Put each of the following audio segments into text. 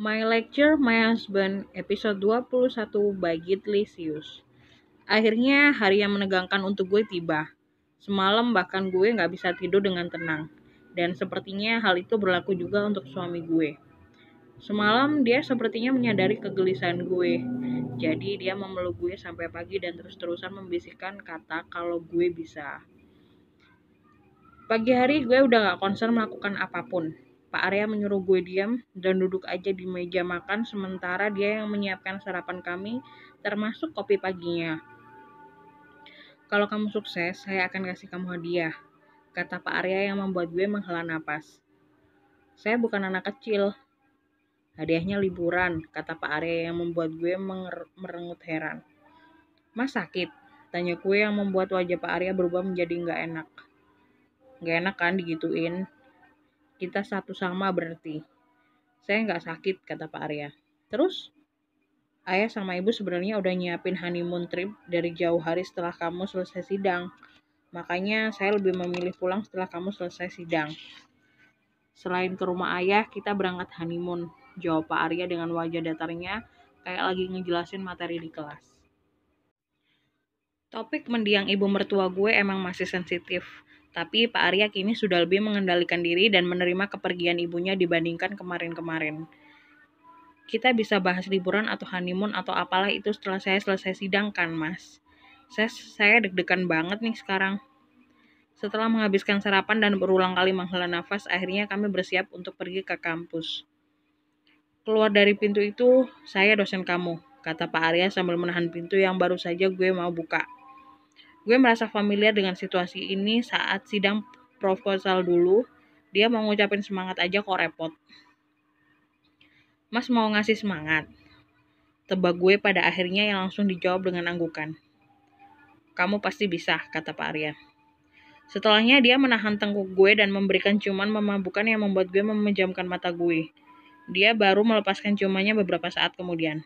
My Lecture, My Husband, episode 21 by Gitli Sius. Akhirnya hari yang menegangkan untuk gue tiba. Semalam bahkan gue gak bisa tidur dengan tenang. Dan sepertinya hal itu berlaku juga untuk suami gue. Semalam dia sepertinya menyadari kegelisahan gue. Jadi dia memeluk gue sampai pagi dan terus-terusan membisikkan kata kalau gue bisa. Pagi hari gue udah gak konser melakukan apapun Pak Arya menyuruh gue diam dan duduk aja di meja makan sementara dia yang menyiapkan sarapan kami termasuk kopi paginya. Kalau kamu sukses, saya akan kasih kamu hadiah, kata Pak Arya yang membuat gue menghela nafas. Saya bukan anak kecil. Hadiahnya liburan, kata Pak Arya yang membuat gue merengut heran. Mas sakit, tanya gue yang membuat wajah Pak Arya berubah menjadi nggak enak. Nggak enak kan digituin, kita satu sama berarti. Saya nggak sakit, kata Pak Arya. Terus, ayah sama ibu sebenarnya udah nyiapin honeymoon trip dari jauh hari setelah kamu selesai sidang. Makanya saya lebih memilih pulang setelah kamu selesai sidang. Selain ke rumah ayah, kita berangkat honeymoon. Jawab Pak Arya dengan wajah datarnya, kayak lagi ngejelasin materi di kelas. Topik mendiang ibu mertua gue emang masih sensitif. Tapi Pak Arya kini sudah lebih mengendalikan diri dan menerima kepergian ibunya dibandingkan kemarin-kemarin. Kita bisa bahas liburan atau honeymoon atau apalah itu setelah saya selesai sidang kan, Mas? Saya, saya deg-degan banget nih sekarang. Setelah menghabiskan sarapan dan berulang kali menghela nafas, akhirnya kami bersiap untuk pergi ke kampus. Keluar dari pintu itu, saya dosen kamu, kata Pak Arya sambil menahan pintu yang baru saja gue mau buka. Gue merasa familiar dengan situasi ini saat sidang proposal dulu. Dia mau ngucapin semangat aja kok repot. Mas mau ngasih semangat. Tebak gue pada akhirnya yang langsung dijawab dengan anggukan. Kamu pasti bisa, kata Pak Arya. Setelahnya dia menahan tengkuk gue dan memberikan cuman memabukan yang membuat gue memejamkan mata gue. Dia baru melepaskan ciumannya beberapa saat kemudian.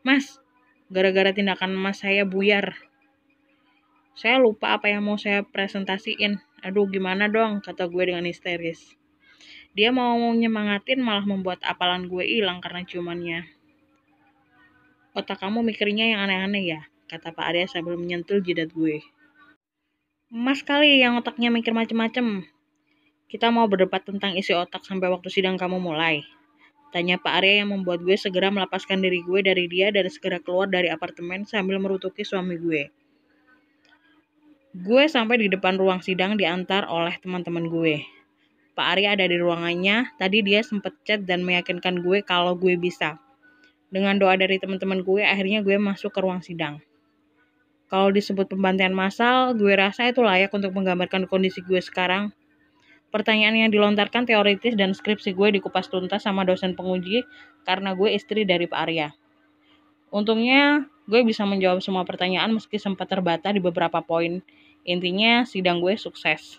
Mas, gara-gara tindakan mas saya buyar, saya lupa apa yang mau saya presentasiin. Aduh gimana dong, kata gue dengan histeris. Dia mau nyemangatin malah membuat apalan gue hilang karena ciumannya. Otak kamu mikirnya yang aneh-aneh ya, kata Pak Arya sambil menyentuh jidat gue. Mas kali yang otaknya mikir macem-macem. Kita mau berdebat tentang isi otak sampai waktu sidang kamu mulai. Tanya Pak Arya yang membuat gue segera melepaskan diri gue dari dia dan segera keluar dari apartemen sambil merutuki suami gue. Gue sampai di depan ruang sidang diantar oleh teman-teman gue. Pak Ari ada di ruangannya, tadi dia sempet chat dan meyakinkan gue kalau gue bisa. Dengan doa dari teman-teman gue, akhirnya gue masuk ke ruang sidang. Kalau disebut pembantaian massal, gue rasa itu layak untuk menggambarkan kondisi gue sekarang. Pertanyaan yang dilontarkan teoritis dan skripsi gue dikupas tuntas sama dosen penguji karena gue istri dari Pak Arya. Untungnya Gue bisa menjawab semua pertanyaan meski sempat terbata di beberapa poin. Intinya sidang gue sukses.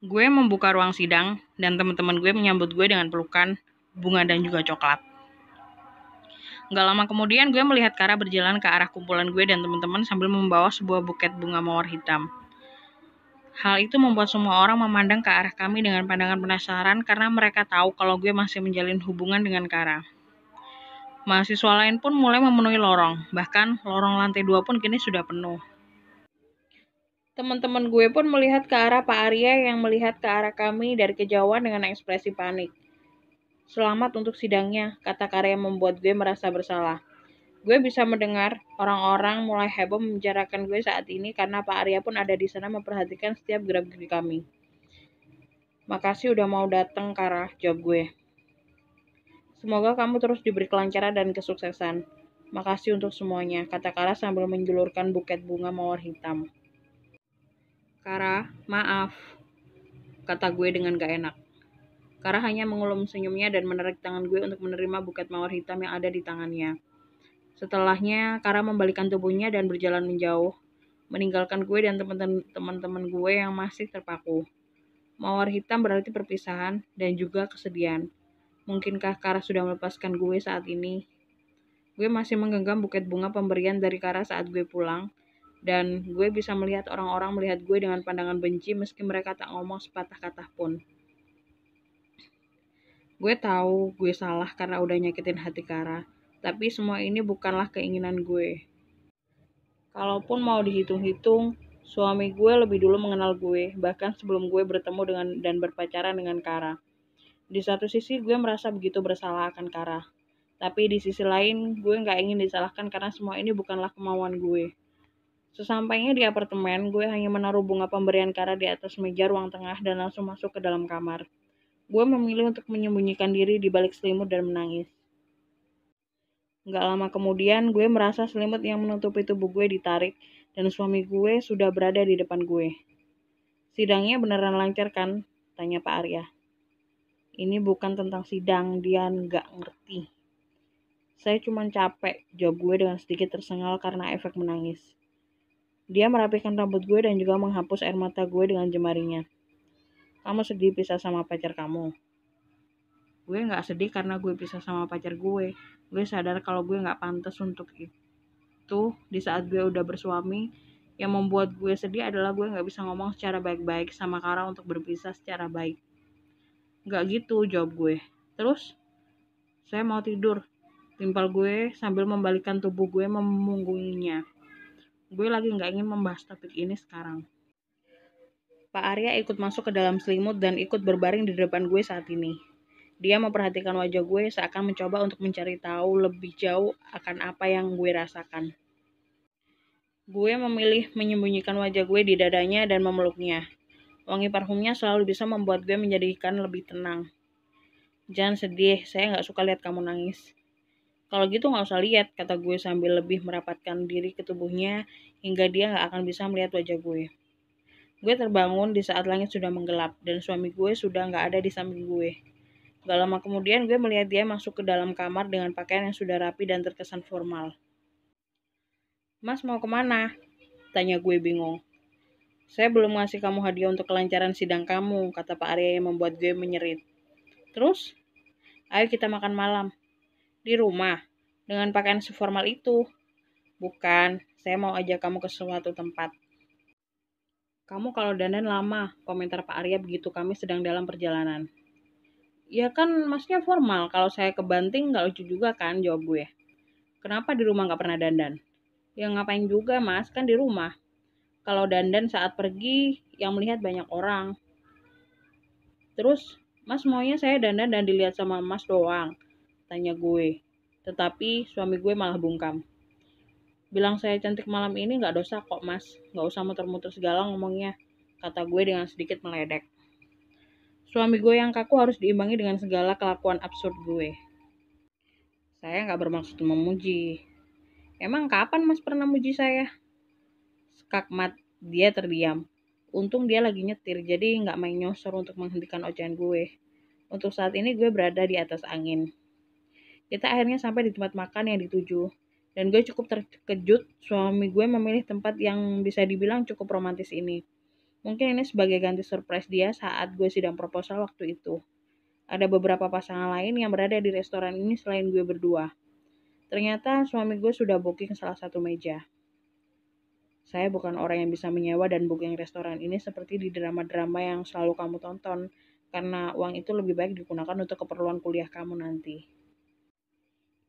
Gue membuka ruang sidang dan teman-teman gue menyambut gue dengan pelukan, bunga dan juga coklat. Gak lama kemudian gue melihat Kara berjalan ke arah kumpulan gue dan teman-teman sambil membawa sebuah buket bunga mawar hitam. Hal itu membuat semua orang memandang ke arah kami dengan pandangan penasaran karena mereka tahu kalau gue masih menjalin hubungan dengan Kara. Mahasiswa lain pun mulai memenuhi lorong, bahkan lorong lantai dua pun kini sudah penuh. Teman-teman gue pun melihat ke arah Pak Arya yang melihat ke arah kami dari kejauhan dengan ekspresi panik. Selamat untuk sidangnya, kata Karya membuat gue merasa bersalah. Gue bisa mendengar orang-orang mulai heboh membicarakan gue saat ini karena Pak Arya pun ada di sana memperhatikan setiap gerak-gerik kami. Makasih udah mau datang, Kara, jawab gue. Semoga kamu terus diberi kelancaran dan kesuksesan. Makasih untuk semuanya, kata Kara sambil menjulurkan buket bunga mawar hitam. Kara, maaf, kata gue dengan gak enak. Kara hanya mengulum senyumnya dan menarik tangan gue untuk menerima buket mawar hitam yang ada di tangannya. Setelahnya, Kara membalikan tubuhnya dan berjalan menjauh, meninggalkan gue dan teman-teman gue yang masih terpaku. Mawar hitam berarti perpisahan dan juga kesedihan. Mungkinkah Kara sudah melepaskan gue saat ini? Gue masih menggenggam buket bunga pemberian dari Kara saat gue pulang, dan gue bisa melihat orang-orang melihat gue dengan pandangan benci meski mereka tak ngomong sepatah kata pun. Gue tahu gue salah karena udah nyakitin hati Kara, tapi semua ini bukanlah keinginan gue. Kalaupun mau dihitung-hitung, suami gue lebih dulu mengenal gue, bahkan sebelum gue bertemu dengan dan berpacaran dengan Kara. Di satu sisi gue merasa begitu bersalah akan Kara. Tapi di sisi lain gue nggak ingin disalahkan karena semua ini bukanlah kemauan gue. Sesampainya di apartemen, gue hanya menaruh bunga pemberian Kara di atas meja ruang tengah dan langsung masuk ke dalam kamar. Gue memilih untuk menyembunyikan diri di balik selimut dan menangis. Gak lama kemudian, gue merasa selimut yang menutupi tubuh gue ditarik dan suami gue sudah berada di depan gue. Sidangnya beneran lancar kan? Tanya Pak Arya ini bukan tentang sidang dia nggak ngerti saya cuma capek jawab gue dengan sedikit tersengal karena efek menangis dia merapikan rambut gue dan juga menghapus air mata gue dengan jemarinya kamu sedih pisah sama pacar kamu gue nggak sedih karena gue pisah sama pacar gue gue sadar kalau gue nggak pantas untuk itu di saat gue udah bersuami yang membuat gue sedih adalah gue nggak bisa ngomong secara baik-baik sama Kara untuk berpisah secara baik Nggak gitu jawab gue. Terus? Saya mau tidur. Timpal gue sambil membalikan tubuh gue memunggunginya. Gue lagi nggak ingin membahas topik ini sekarang. Pak Arya ikut masuk ke dalam selimut dan ikut berbaring di depan gue saat ini. Dia memperhatikan wajah gue seakan mencoba untuk mencari tahu lebih jauh akan apa yang gue rasakan. Gue memilih menyembunyikan wajah gue di dadanya dan memeluknya. Wangi parfumnya selalu bisa membuat gue menjadikan lebih tenang. Jangan sedih, saya nggak suka lihat kamu nangis. Kalau gitu nggak usah lihat, kata gue sambil lebih merapatkan diri ke tubuhnya hingga dia nggak akan bisa melihat wajah gue. Gue terbangun di saat langit sudah menggelap dan suami gue sudah nggak ada di samping gue. Gak lama kemudian gue melihat dia masuk ke dalam kamar dengan pakaian yang sudah rapi dan terkesan formal. Mas mau kemana? Tanya gue bingung. Saya belum ngasih kamu hadiah untuk kelancaran sidang kamu, kata Pak Arya yang membuat gue menyerit. Terus? Ayo kita makan malam. Di rumah, dengan pakaian seformal itu. Bukan, saya mau ajak kamu ke suatu tempat. Kamu kalau dandan lama, komentar Pak Arya begitu kami sedang dalam perjalanan. Ya kan maksudnya formal, kalau saya kebanting nggak lucu juga kan, jawab gue. Kenapa di rumah nggak pernah dandan? Ya ngapain juga mas, kan di rumah. Kalau dandan saat pergi yang melihat banyak orang. Terus, Mas maunya saya dandan dan dilihat sama Mas doang, tanya gue. Tetapi suami gue malah bungkam. Bilang saya cantik malam ini gak dosa kok mas, gak usah muter-muter segala ngomongnya, kata gue dengan sedikit meledek. Suami gue yang kaku harus diimbangi dengan segala kelakuan absurd gue. Saya nggak bermaksud memuji. Emang kapan mas pernah muji saya? skakmat dia terdiam untung dia lagi nyetir jadi nggak main nyosor untuk menghentikan ocehan gue untuk saat ini gue berada di atas angin kita akhirnya sampai di tempat makan yang dituju dan gue cukup terkejut suami gue memilih tempat yang bisa dibilang cukup romantis ini mungkin ini sebagai ganti surprise dia saat gue sidang proposal waktu itu ada beberapa pasangan lain yang berada di restoran ini selain gue berdua ternyata suami gue sudah booking salah satu meja saya bukan orang yang bisa menyewa dan booking restoran ini seperti di drama-drama yang selalu kamu tonton, karena uang itu lebih baik digunakan untuk keperluan kuliah kamu nanti.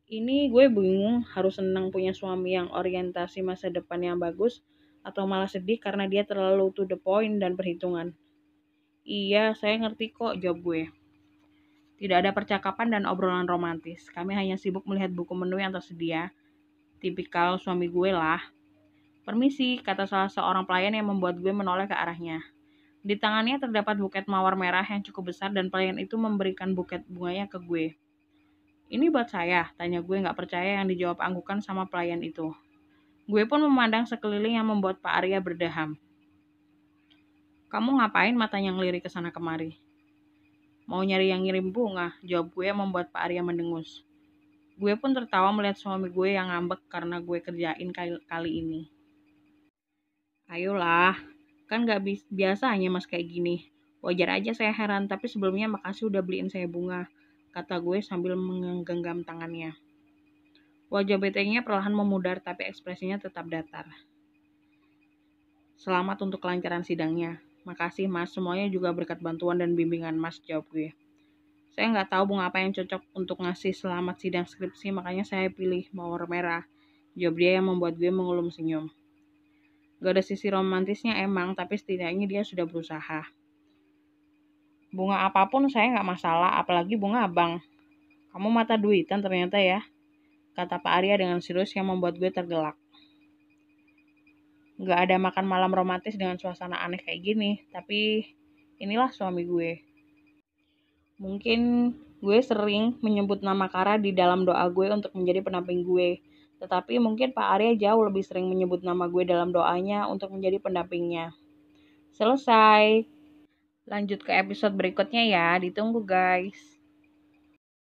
Ini gue bingung harus senang punya suami yang orientasi masa depan yang bagus atau malah sedih karena dia terlalu to the point dan perhitungan. Iya, saya ngerti kok jawab gue. Tidak ada percakapan dan obrolan romantis. Kami hanya sibuk melihat buku menu yang tersedia. Tipikal suami gue lah. Permisi, kata salah seorang pelayan yang membuat gue menoleh ke arahnya. Di tangannya terdapat buket mawar merah yang cukup besar dan pelayan itu memberikan buket bunganya ke gue. Ini buat saya, tanya gue Gak percaya yang dijawab anggukan sama pelayan itu. Gue pun memandang sekeliling yang membuat Pak Arya berdaham. Kamu ngapain matanya ngelirik ke sana kemari? Mau nyari yang ngirim bunga, jawab gue yang membuat Pak Arya mendengus. Gue pun tertawa melihat suami gue yang ngambek karena gue kerjain kali, kali ini. Ayolah, kan gak nggak biasanya mas kayak gini. Wajar aja saya heran, tapi sebelumnya makasih udah beliin saya bunga, kata gue sambil menggenggam tangannya. Wajah betengnya perlahan memudar tapi ekspresinya tetap datar. Selamat untuk kelancaran sidangnya. Makasih mas, semuanya juga berkat bantuan dan bimbingan mas, jawab gue. Saya nggak tahu bunga apa yang cocok untuk ngasih selamat sidang skripsi, makanya saya pilih mawar merah. Jawab dia yang membuat gue mengulum senyum. Gak ada sisi romantisnya emang, tapi setidaknya dia sudah berusaha. Bunga apapun saya nggak masalah, apalagi bunga abang. Kamu mata duitan ternyata ya, kata Pak Arya dengan serius yang membuat gue tergelak. Gak ada makan malam romantis dengan suasana aneh kayak gini, tapi inilah suami gue. Mungkin gue sering menyebut nama Kara di dalam doa gue untuk menjadi penamping gue, tetapi mungkin Pak Arya jauh lebih sering menyebut nama gue dalam doanya untuk menjadi pendampingnya. Selesai. Lanjut ke episode berikutnya ya, ditunggu guys.